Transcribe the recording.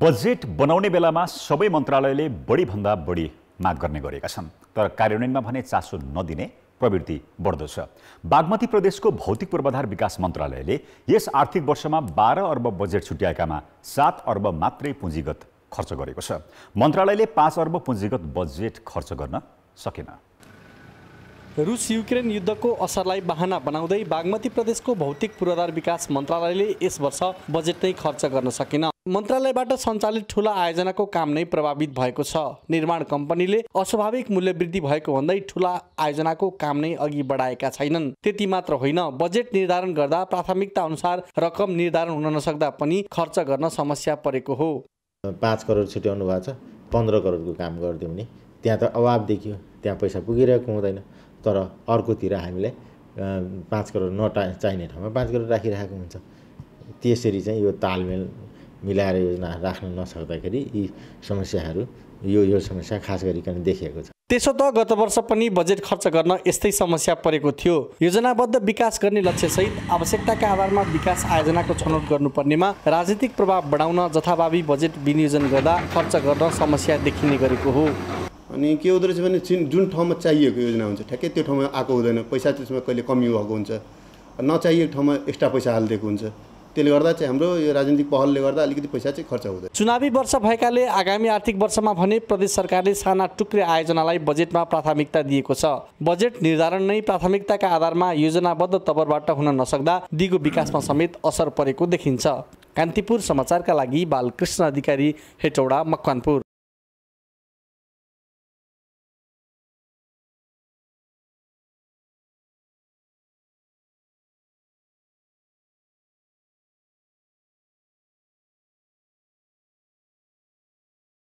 budget बनाउने बेलामा सबै मन्त्रालयले बढीभन्दा बढी माग गर्ने गरेका छन् तर कार्यान्वयनमा भने चासो नदिने प्रवृत्ति बढ्दो छ बागमती प्रदेशको भौतिक पूर्वाधार विकास मन्त्रालयले यस आर्थिक वर्षमा बाह्र अर्ब बजेट छुट्याएकामा सात अर्ब मात्रै पुँजीगत खर्च गरेको छ मन्त्रालयले पाँच अर्ब पुँजीगत बजेट खर्च गर्न सकेन रुस युक्रेन युद्धको असरलाई बाहना बनाउँदै बागमती प्रदेशको भौतिक पूर्वाधार विकास मन्त्रालयले यस वर्ष बजेट नै खर्च गर्न सकेन मन्त्रालयबाट सञ्चालित ठुला आयोजनाको काम नै प्रभावित भएको छ निर्माण कम्पनीले अस्वाभाविक मूल्य वृद्धि भएको भन्दै ठुला आयोजनाको काम नै अघि बढाएका छैनन् त्यति मात्र होइन बजेट निर्धारण गर्दा प्राथमिकता अनुसार रकम निर्धारण हुन नसक्दा पनि खर्च गर्न समस्या परेको हो पाँच करोड छुट्याउनु भएको छ पन्ध्र करोडको काम गरिदियो भने त्यहाँ त अभाव देखियो त्यहाँ पैसा पुगिरहेको हुँदैन तर अर्कोतिर हामीले पाँच करोड नटा चाहिने ठाउँमा पाँच करोड राखिरहेको हुन्छ त्यसरी चाहिँ यो तालमेल मिलाएर योजना राख्न नसक्दाखेरि यी समस्याहरू यो यो समस्या खास गरिकन देखिएको छ त्यसो त गत वर्ष पनि बजेट खर्च गर्न यस्तै समस्या परेको थियो योजनाबद्ध विकास गर्ने लक्ष्यसहित आवश्यकताका आधारमा विकास आयोजनाको छनौट गर्नुपर्नेमा राजनीतिक प्रभाव बढाउन जथाभावी बजेट विनियोजन गर्दा खर्च गर्न समस्या देखिने गरेको हो अनि के हुँदो रहेछ भने जुन ठाउँमा चाहिएको योजना हुन्छ ठ्याक्कै त्यो ठाउँमा आएको हुँदैन पैसा त्यसमा कहिले कमी भएको हुन्छ नचाहिएको ठाउँमा एक्स्ट्रा पैसा हालिदिएको हुन्छ त्यसले गर्दा चाहिँ हाम्रो यो राजनीतिक पहलले गर्दा अलिकति पैसा चाहिँ खर्च हुँदैन चुनावी वर्ष भएकाले आगामी आर्थिक वर्षमा भने प्रदेश सरकारले साना टुक्रे आयोजनालाई बजेटमा प्राथमिकता दिएको छ बजेट निर्धारण नै प्राथमिकताका आधारमा योजनाबद्ध तवरबाट हुन नसक्दा दिगो विकासमा समेत असर परेको देखिन्छ कान्तिपुर समाचारका लागि बालकृष्ण अधिकारी हेटौडा मकवानपुर